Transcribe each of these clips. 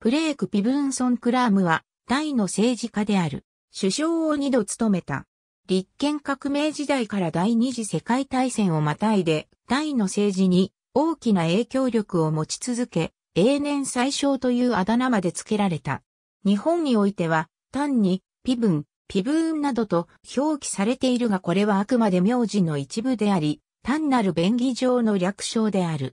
フレーク・ピブンソン・クラームは、大の政治家である、首相を二度務めた。立憲革命時代から第二次世界大戦をまたいで、大の政治に大きな影響力を持ち続け、永年最小というあだ名まで付けられた。日本においては、単に、ピブン、ピブーンなどと表記されているがこれはあくまで名字の一部であり、単なる便宜上の略称である。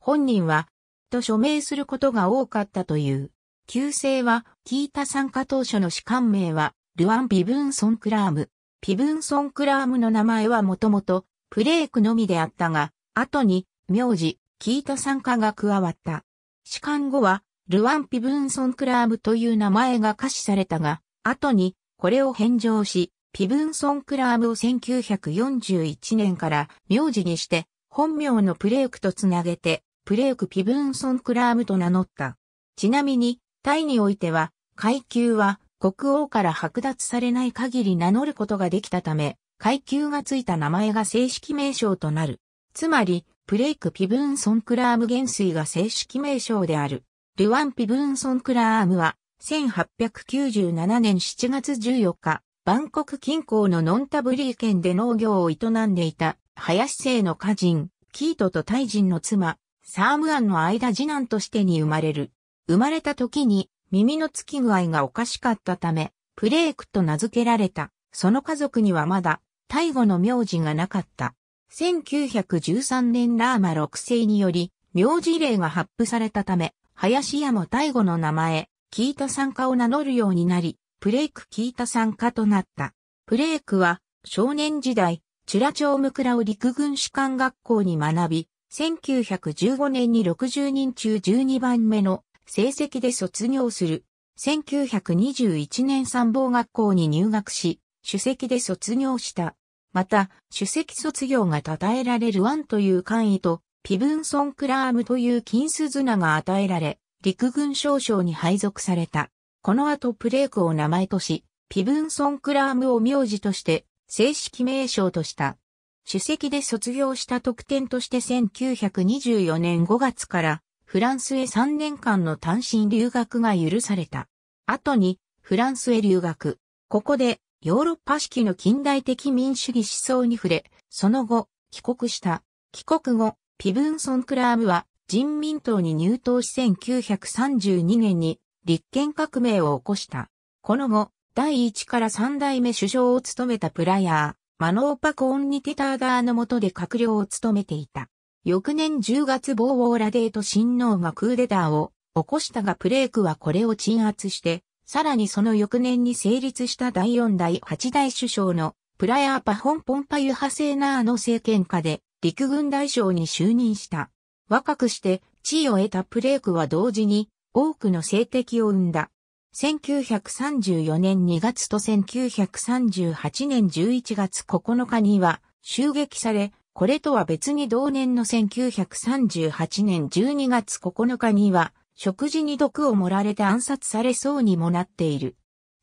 本人は、と署名することが多かったという。旧姓は、キータ参加当初の士官名は、ルアン・ビブンソン・クラーム。ピブンソン・クラームの名前はもともと、プレークのみであったが、後に、名字、キータ参加が加わった。士官後は、ルアン・ピブンソン・クラームという名前が可視されたが、後に、これを返上し、ピブンソン・クラームを1941年から名字にして、本名のプレークとつなげて、プレーク・ピブンソン・クラームと名乗った。ちなみに、タイにおいては、階級は国王から剥奪されない限り名乗ることができたため、階級がついた名前が正式名称となる。つまり、プレイク・ピブンソン・クラーム元帥が正式名称である。ルワン・ピブンソン・クラームは、1897年7月14日、バンコク近郊のノンタブリー県で農業を営んでいた、林姓の家人、キートとタイ人の妻、サームアンの間次男としてに生まれる。生まれた時に耳の付き具合がおかしかったため、プレークと名付けられた。その家族にはまだ、タイゴの名字がなかった。1913年ラーマ6世により、名字例が発布されたため、林家もタイゴの名前、キータ参加を名乗るようになり、プレイクキータ参加となった。プレイクは、少年時代、チュラチョウムクラを陸軍士官学校に学び、1915年に60人中12番目の成績で卒業する。1921年参謀学校に入学し、主席で卒業した。また、主席卒業が称えられるワンという官位と、ピブンソン・クラームという金鈴名が与えられ、陸軍少将に配属された。この後プレークを名前とし、ピブンソン・クラームを名字として、正式名称とした。主席で卒業した特典として1924年5月からフランスへ3年間の単身留学が許された。後にフランスへ留学。ここでヨーロッパ式の近代的民主主義思想に触れ、その後帰国した。帰国後、ピブンソン・クラームは人民党に入党し1932年に立憲革命を起こした。この後、第1から3代目首相を務めたプライヤー、マノーパコーンニティターガーの下で閣僚を務めていた。翌年10月ボーーラデート親王がクーデターを起こしたがプレークはこれを鎮圧して、さらにその翌年に成立した第4代8代首相のプラヤーパホンポンパユ派セーナーの政権下で陸軍大将に就任した。若くして地位を得たプレークは同時に多くの政敵を生んだ。1934年2月と1938年11月9日には襲撃され、これとは別に同年の1938年12月9日には食事に毒を盛られて暗殺されそうにもなっている。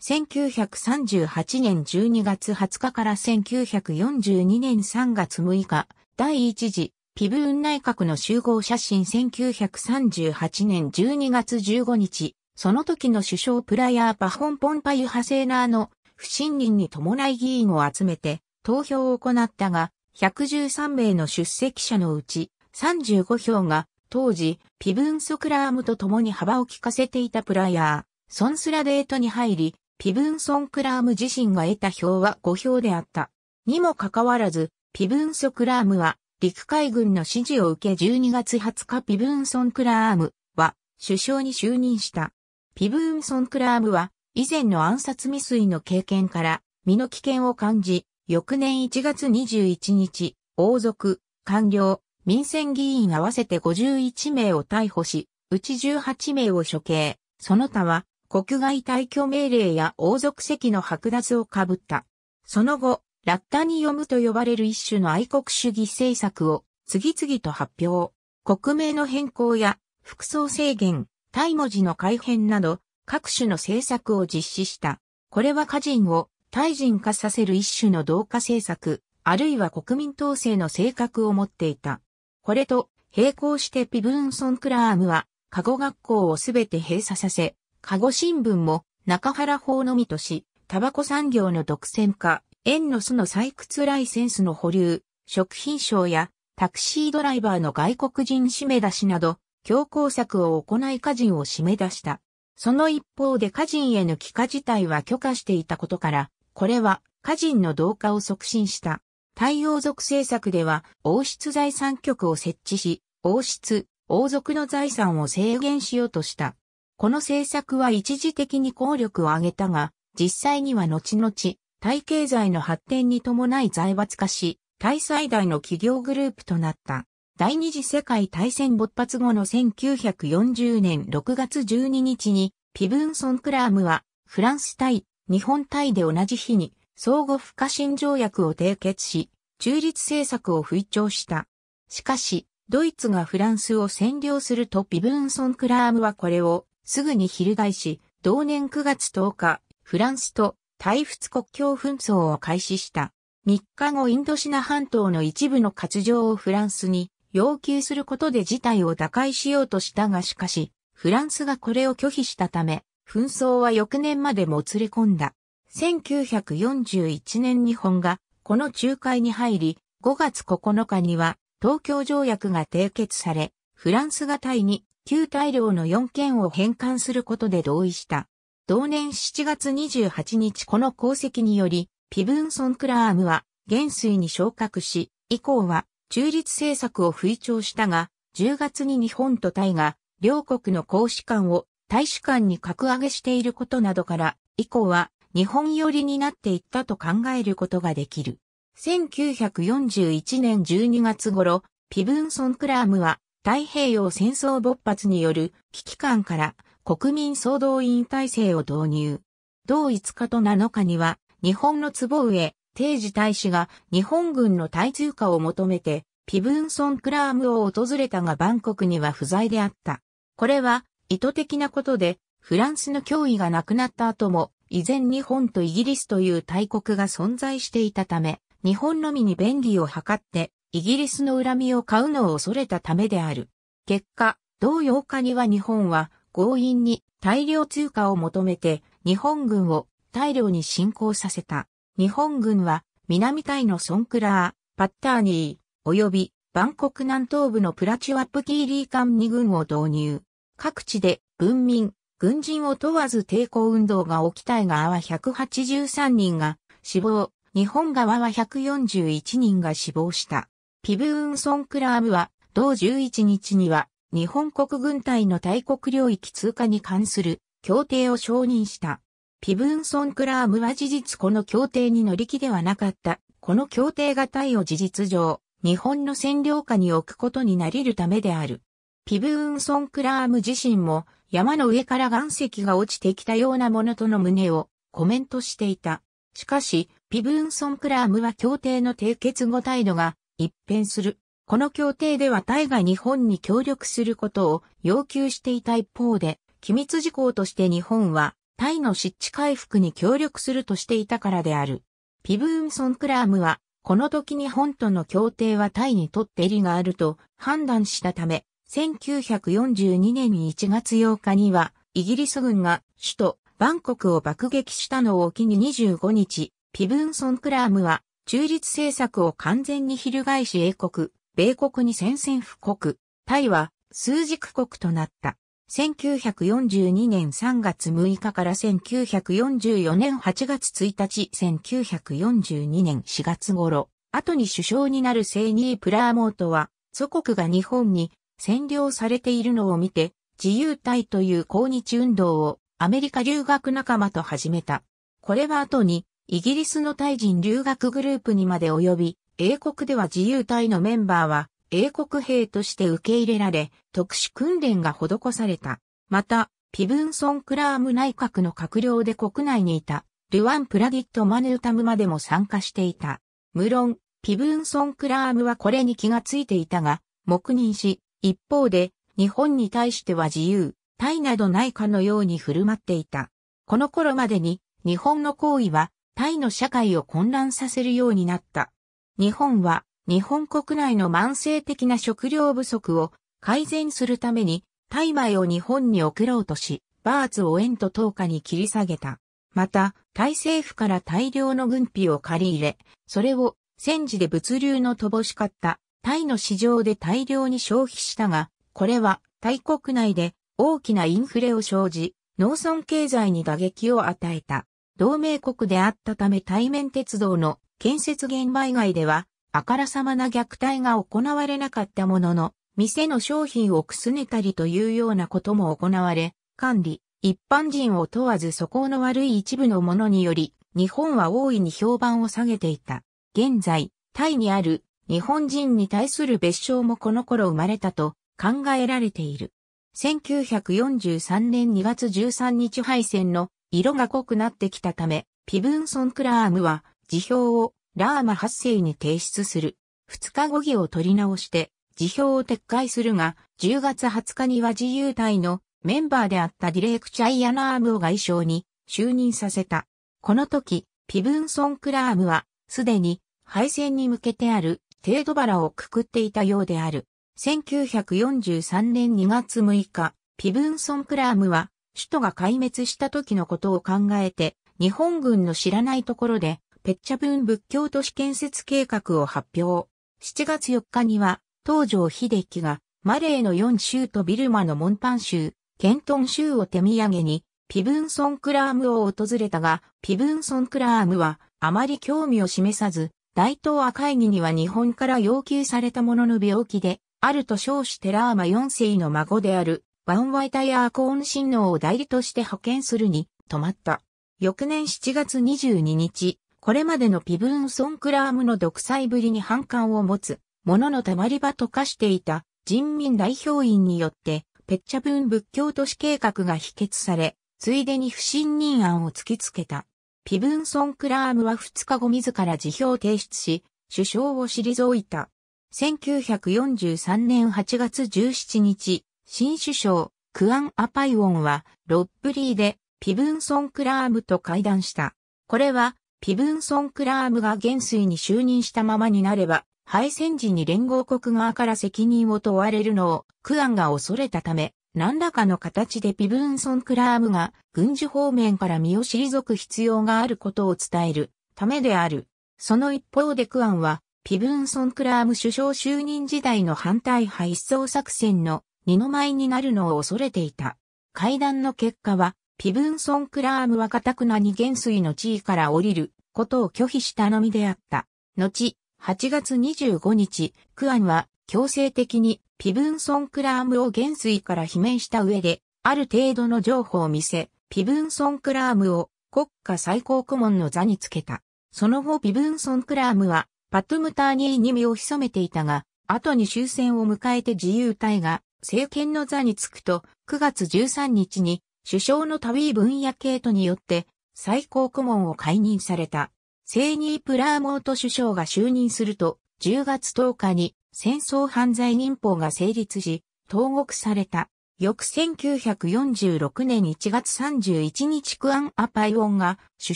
1938年12月20日から1942年3月6日、第一次ピブーン内閣の集合写真1938年12月15日、その時の首相プライヤーパホンポンパユ派セーナーの不信任に伴い議員を集めて投票を行ったが、113名の出席者のうち35票が当時ピブンソクラームと共に幅を利かせていたプライヤー、ソンスラデートに入り、ピブンソンクラーム自身が得た票は5票であった。にもかかわらず、ピブンソクラームは陸海軍の指示を受け12月20日ピブンソンクラームは首相に就任した。ピブーンソン・クラームは、以前の暗殺未遂の経験から、身の危険を感じ、翌年1月21日、王族、官僚、民選議員合わせて51名を逮捕し、うち18名を処刑、その他は、国外退去命令や王族席の剥奪をかぶった。その後、ラッタニヨムと呼ばれる一種の愛国主義政策を次々と発表。国名の変更や服装制限、タイ文字の改変など、各種の政策を実施した。これは歌人をタイ人化させる一種の同化政策、あるいは国民統制の性格を持っていた。これと並行してピブンソン・クラームは、加護学校をすべて閉鎖させ、加護新聞も中原法のみとし、タバコ産業の独占化、円の巣の採掘ライセンスの保留、食品賞やタクシードライバーの外国人締め出しなど、強硬策を行い家人を締め出した。その一方で家人への帰化自体は許可していたことから、これは家人の同化を促進した。太陽族政策では王室財産局を設置し、王室、王族の財産を制限しようとした。この政策は一時的に効力を上げたが、実際には後々、大経済の発展に伴い財閥化し、大最大の企業グループとなった。第二次世界大戦勃発後の1940年6月12日に、ピブンソン・クラームは、フランス対日本対で同じ日に、相互不可侵条約を締結し、中立政策を吹聴した。しかし、ドイツがフランスを占領するとピブンソン・クラームはこれをすぐに翻し、同年9月10日、フランスと対仏国境紛争を開始した。3日後インドシナ半島の一部の割譲をフランスに要求することで事態を打開しようとしたがしかし、フランスがこれを拒否したため、紛争は翌年までもつれ込んだ。1941年日本がこの仲介に入り、5月9日には東京条約が締結され、フランスがタイに旧大領の4件を返還することで同意した。同年7月28日この功績により、ピブンソン・クラームは元帥に昇格し、以降は中立政策を吹聴したが、10月に日本とタイが両国の公使館を大使館に格上げしていることなどから、以降は日本寄りになっていったと考えることができる。1941年12月頃、ピブンソン・クラームは太平洋戦争勃発による危機感から国民総動員体制を導入。同5日と7日には日本の壺上、定時大使が日本軍の対通貨を求めて、ピブンソン・クラームを訪れたがバンコクには不在であった。これは意図的なことで、フランスの脅威がなくなった後も、依然日本とイギリスという大国が存在していたため、日本のみに便宜を図って、イギリスの恨みを買うのを恐れたためである。結果、同8日には日本は強引に大量通貨を求めて日本軍を大量に侵攻させた。日本軍は南タイのソンクラー、パッターニー、及びバンコク南東部のプラチュワップキーリー間2軍を導入。各地で文民、軍人を問わず抵抗運動が起きたい側は183人が死亡、日本側は141人が死亡した。ピブーン・ソンクラームは同11日には日本国軍隊の大国領域通過に関する協定を承認した。ピブーンソン・クラームは事実この協定に乗り気ではなかった。この協定がタイを事実上、日本の占領下に置くことになりるためである。ピブーンソン・クラーム自身も山の上から岩石が落ちてきたようなものとの旨をコメントしていた。しかし、ピブーンソン・クラームは協定の締結後態度が一変する。この協定ではタイが日本に協力することを要求していた一方で、機密事項として日本はタイの湿地回復に協力するとしていたからである。ピブーンソン・クラームは、この時に本との協定はタイにとって利があると判断したため、1942年1月8日には、イギリス軍が首都バンコクを爆撃したのを機に25日、ピブーンソン・クラームは、中立政策を完全に翻し英国、米国に宣戦布告、タイは数軸国となった。1942年3月6日から1944年8月1日、1942年4月頃、後に首相になるセイニー・プラーモートは、祖国が日本に占領されているのを見て、自由体という抗日運動をアメリカ留学仲間と始めた。これは後に、イギリスの大臣人留学グループにまで及び、英国では自由体のメンバーは英国兵として受け入れられ、特殊訓練が施された。また、ピブンソン・クラーム内閣の閣僚で国内にいた、ルワン・プラディット・マヌータムまでも参加していた。無論、ピブンソン・クラームはこれに気がついていたが、黙認し、一方で、日本に対しては自由、タイなどないかのように振る舞っていた。この頃までに、日本の行為は、タイの社会を混乱させるようになった。日本は、日本国内の慢性的な食料不足を改善するために、大米を日本に送ろうとし、バーツを円と10日に切り下げた。また、タイ政府から大量の軍費を借り入れ、それを戦時で物流の乏しかったタイの市場で大量に消費したが、これはタイ国内で大きなインフレを生じ、農村経済に打撃を与えた。同盟国であったため対面鉄道の建設現場以外ではあからさまな虐待が行われなかったものの、店の商品をくすねたりというようなことも行われ、管理、一般人を問わず素行の悪い一部のものにより、日本は大いに評判を下げていた。現在、タイにある日本人に対する別称もこの頃生まれたと考えられている。1943年2月13日敗戦の色が濃くなってきたため、ピブンソン・クラームは辞表をラーマ8世に提出する。2日後議を取り直して、辞表を撤回するが、10月20日には自由隊のメンバーであったディレイク・チャイアナームを外相に就任させた。この時、ピブンソン・クラームは、すでに敗戦に向けてある程度腹をくくっていたようである。1943年2月6日、ピブンソン・クラームは、首都が壊滅した時のことを考えて、日本軍の知らないところで、ペッチャブン仏教都市建設計画を発表。7月4日には、東条秀樹が、マレーの4州とビルマのモンパン州、ケントン州を手土産に、ピブンソンクラームを訪れたが、ピブンソンクラームは、あまり興味を示さず、大東亜会議には日本から要求されたものの病気で、あると称してラーマ4世の孫である、ワンワイタヤアーコーン親王を代理として派遣するに、止まった。翌年7月22日、これまでのピブーン・ソンクラームの独裁ぶりに反感を持つ、者のたまり場と化していた人民代表院によって、ペッチャブーン仏教都市計画が否決され、ついでに不信任案を突きつけた。ピブーン・ソンクラームは2日後自ら辞表を提出し、首相を退いた。1943年8月17日、新首相、クアン・アパイウォンは、ロッブリーで、ピブンソン・クラームと会談した。これは、ピブンソン・クラームが元帥に就任したままになれば、敗戦時に連合国側から責任を問われるのをクアンが恐れたため、何らかの形でピブンソン・クラームが軍事方面から身を退く必要があることを伝えるためである。その一方でクアンは、ピブンソン・クラーム首相就任時代の反対派一掃作戦の二の舞になるのを恐れていた。会談の結果は、ピブンソン・クラームは堅くなに元帥の地位から降りることを拒否したのみであった。後、8月25日、クアンは強制的にピブンソン・クラームを元帥から罷免した上で、ある程度の譲歩を見せ、ピブンソン・クラームを国家最高顧問の座につけた。その後ピブンソン・クラームはパトムターニーに身を潜めていたが、後に終戦を迎えて自由隊が政権の座につくと、9月13日に首相のタウィー分野系統によって最高顧問を解任された。セーニー・プラーモート首相が就任すると、10月10日に戦争犯罪人法が成立し、投獄された。翌1946年1月31日クアン・アパイオンが首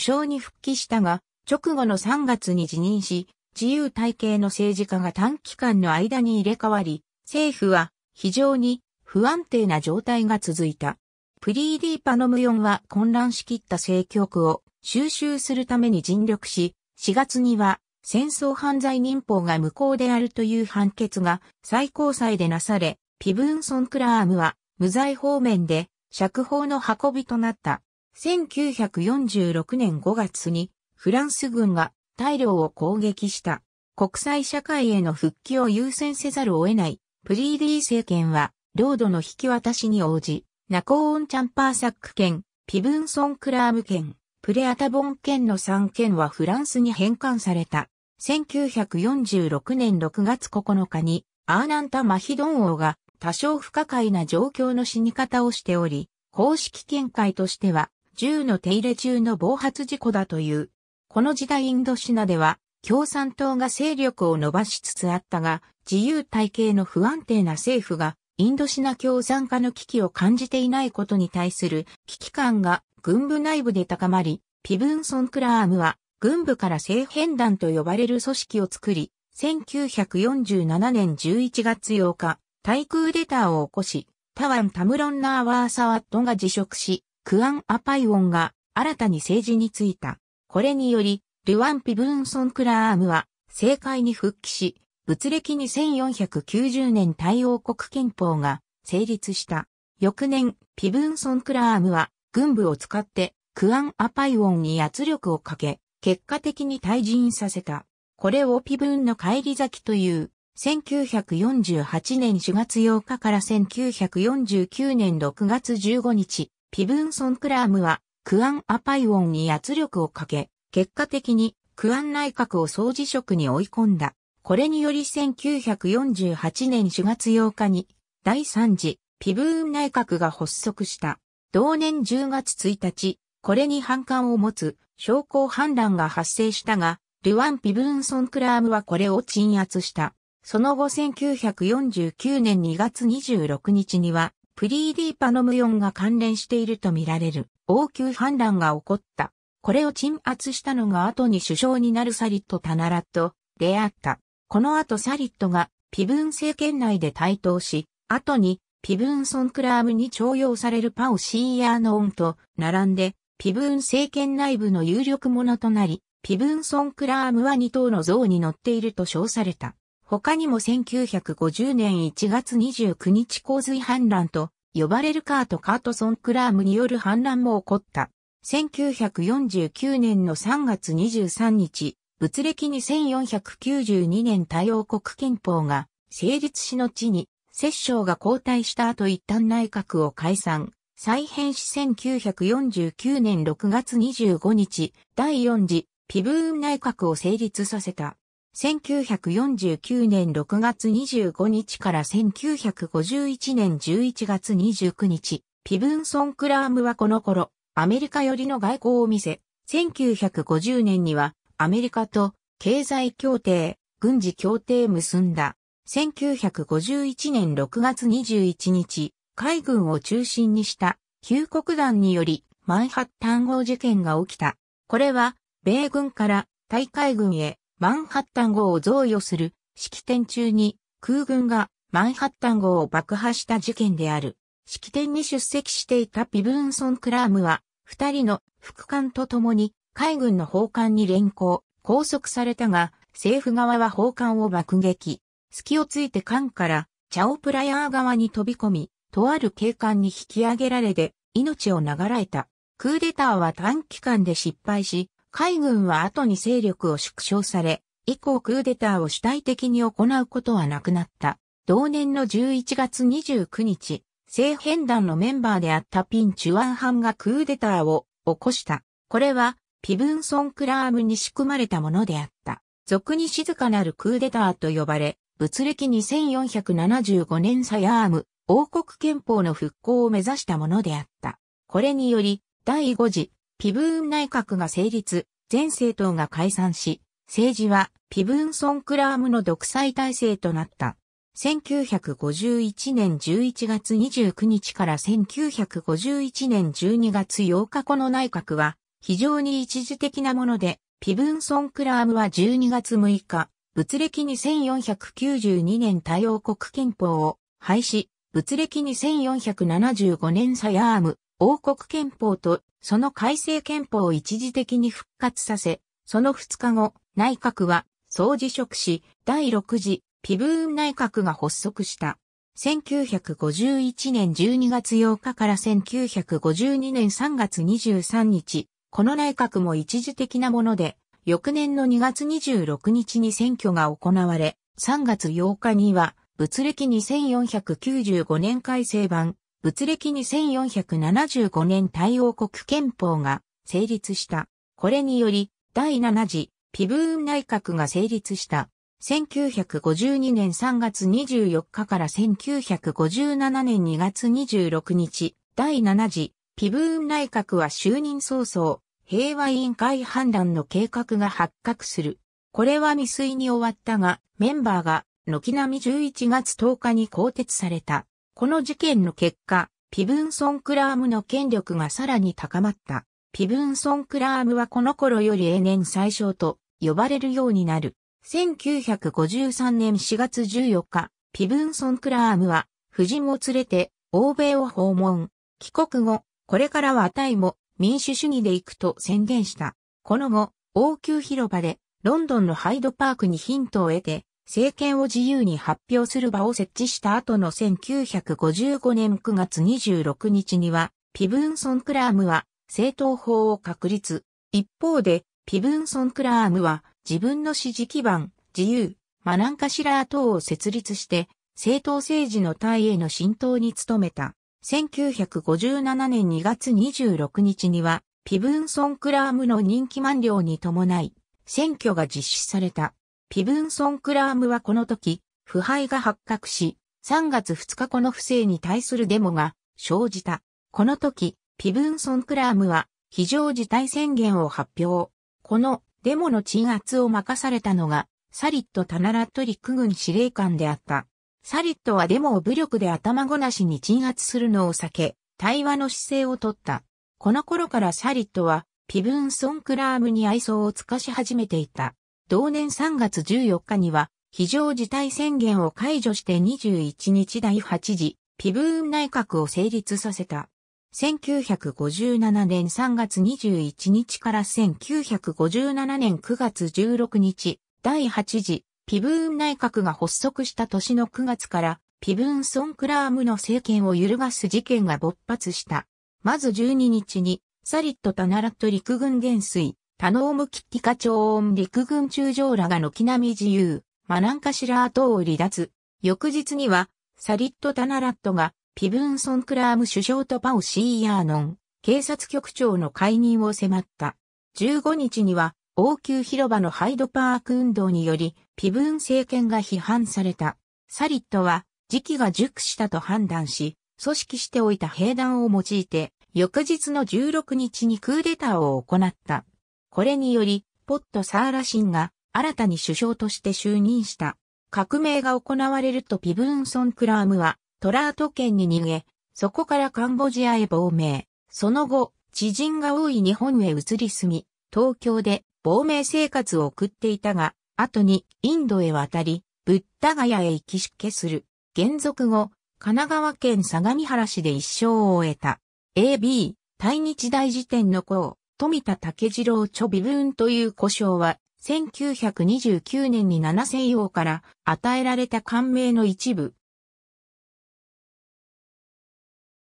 相に復帰したが、直後の3月に辞任し、自由体系の政治家が短期間の間に入れ替わり、政府は非常に不安定な状態が続いた。プリーディーパノムヨンは混乱しきった政局を収集するために尽力し、4月には戦争犯罪民法が無効であるという判決が最高裁でなされ、ピブンソン・クラームは無罪方面で釈放の運びとなった。1946年5月にフランス軍が大量を攻撃した国際社会への復帰を優先せざるを得ないプリーディー政権は領土の引き渡しに応じナコーンチャンパーサック県、ピブンソンクラーム県、プレアタボン県の3県はフランスに返還された。1946年6月9日に、アーナンタ・マヒドン王が多少不可解な状況の死に方をしており、公式見解としては、銃の手入れ中の暴発事故だという。この時代インドシナでは、共産党が勢力を伸ばしつつあったが、自由体系の不安定な政府がインドシナ共産化の危機を感じていないことに対する危機感が軍部内部で高まり、ピブンソン・クラームは軍部から政変団と呼ばれる組織を作り、1947年11月8日、対空レターを起こし、タワン・タムロン・ナーワー・サワットが辞職し、クアン・アパイオンが新たに政治に就いた。これにより、ルワン・ピブンソン・クラームは政界に復帰し、物歴1 4 9 0年太王国憲法が成立した。翌年、ピブンソン・クラームは軍部を使ってクアン・アパイウォンに圧力をかけ、結果的に退陣させた。これをピブンの帰り咲きという、1948年4月8日から1949年6月15日、ピブンソン・クラームはクアン・アパイウォンに圧力をかけ、結果的にクアン内閣を総辞職に追い込んだ。これにより1948年4月8日に第3次ピブーン内閣が発足した。同年10月1日、これに反感を持つ商工反乱が発生したが、ルワン・ピブーンソン・クラームはこれを鎮圧した。その後1949年2月26日には、プリーディーパノムヨンが関連しているとみられる王宮反乱が起こった。これを鎮圧したのが後に首相になるサリット・タナラと出会った。この後サリットがピブーン政権内で台頭し、後にピブーンソンクラームに徴用されるパオシーアーノオンと並んで、ピブーン政権内部の有力者となり、ピブーンソンクラームは2頭の像に乗っていると称された。他にも1950年1月29日洪水反乱と呼ばれるカート・カートソン・クラームによる反乱も起こった。1949年の3月23日、物に1 4 9 2年太陽国憲法が成立しの地に、摂政が交代した後一旦内閣を解散、再編し1949年6月25日、第4次ピブーン内閣を成立させた。1949年6月25日から1951年11月29日、ピブーンソン・クラームはこの頃、アメリカ寄りの外交を見せ、1950年にはアメリカと経済協定、軍事協定結んだ。1951年6月21日、海軍を中心にした旧国団によりマンハッタン号事件が起きた。これは、米軍から大海軍へマンハッタン号を贈与する式典中に空軍がマンハッタン号を爆破した事件である。式典に出席していたピブンソン・クラームは、二人の副官と共に海軍の砲艦に連行、拘束されたが、政府側は砲艦を爆撃。隙をついて艦からチャオプラヤー側に飛び込み、とある警官に引き上げられて命を流らた。クーデターは短期間で失敗し、海軍は後に勢力を縮小され、以降クーデターを主体的に行うことはなくなった。同年の11月29日、政変団のメンバーであったピン・チュアンハンがクーデターを起こした。これはピブンソンクラームに仕組まれたものであった。俗に静かなるクーデターと呼ばれ、物歴2475年サヤーム、王国憲法の復興を目指したものであった。これにより、第5次、ピブーン内閣が成立、全政党が解散し、政治はピブーンソンクラームの独裁体制となった。1951年11月29日から1951年12月8日この内閣は非常に一時的なもので、ピブンソン・クラームは12月6日、物歴2492年対応国憲法を廃止、物歴2475年サヤーム王国憲法とその改正憲法を一時的に復活させ、その2日後、内閣は総辞職し、第6次ピブーン内閣が発足した。1951年12月8日から1952年3月23日、この内閣も一時的なもので、翌年の2月26日に選挙が行われ、3月8日には、物歴2495年改正版、物歴2475年対応国憲法が成立した。これにより、第7次、ピブーン内閣が成立した。1952年3月24日から1957年2月26日、第7次、ピブーン内閣は就任早々、平和委員会判断の計画が発覚する。これは未遂に終わったが、メンバーが、軒並み11月10日に更迭された。この事件の結果、ピブンソン・クラームの権力がさらに高まった。ピブンソン・クラームはこの頃より永年最小と呼ばれるようになる。1953年4月14日、ピブンソン・クラームは、夫人を連れて、欧米を訪問。帰国後、これからはタイも、民主主義で行くと宣言した。この後、王宮広場で、ロンドンのハイドパークにヒントを得て、政権を自由に発表する場を設置した後の1955年9月26日には、ピブンソン・クラームは政党法を確立。一方で、ピブンソン・クラームは自分の支持基盤、自由、マナンカシラー等を設立して、政党政治の体への浸透に努めた。1957年2月26日には、ピブンソン・クラームの任期満了に伴い、選挙が実施された。ピブンソン・クラームはこの時、腐敗が発覚し、3月2日この不正に対するデモが生じた。この時、ピブンソン・クラームは非常事態宣言を発表。このデモの鎮圧を任されたのが、サリット・タナラットリック軍司令官であった。サリットはデモを武力で頭ごなしに鎮圧するのを避け、対話の姿勢をとった。この頃からサリットは、ピブンソン・クラームに愛想を尽かし始めていた。同年3月14日には、非常事態宣言を解除して21日第8次、ピブーン内閣を成立させた。1957年3月21日から1957年9月16日、第8次、ピブーン内閣が発足した年の9月から、ピブーン・ソン・クラームの政権を揺るがす事件が勃発した。まず12日に、サリット・タナラット陸軍元帥、タノーム・キッティカ・チョーン陸軍中将らが軒並み自由、マナンカシラー島を離脱。翌日には、サリット・タナラットが、ピブーン・ソン・クラーム首相とパオ・シーヤーノン、警察局長の解任を迫った。15日には、王宮広場のハイドパーク運動により、ピブーン政権が批判された。サリットは時期が熟したと判断し、組織しておいた兵団を用いて、翌日の16日にクーデターを行った。これにより、ポット・サーラシンが新たに首相として就任した。革命が行われるとピブーンソン・クラームはトラート県に逃げ、そこからカンボジアへ亡命。その後、知人が多い日本へ移り住み、東京で亡命生活を送っていたが、後にインドへ渡り、ブッダガヤへ行きしけする。原則後、神奈川県相模原市で一生を終えた。AB、大日大辞典のを富田竹次郎著微分という故障は、1929年に七世王から与えられた官名の一部。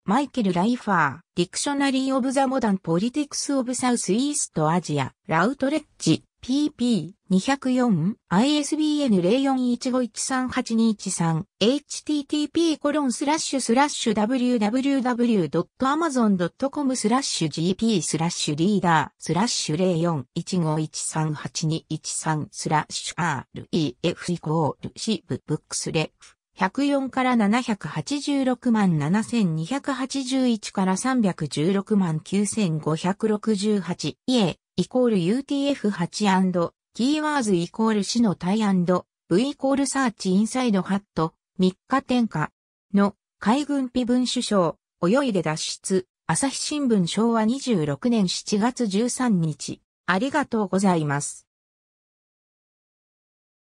マイケル・ライファー、ディクショナリー・オブ・ザ・モダン・ポリティクス・オブ・サウス・イースト・アジア、ラウトレッジ。pp204 ISBN 0415138213 http コロンスラッシュスラッシュ www.amazon.com スラッシュ gp スラッシュリーダースラッシュ0415138213スラッシュ ref イコールシブブックスレフ104から786万7281から316万9568イエイコール UTF-8& キーワーズイコール死の対 &V イコールサーチインサイドハット3日天下の海軍ピ文首相泳いで脱出朝日新聞昭和26年7月13日ありがとうございます。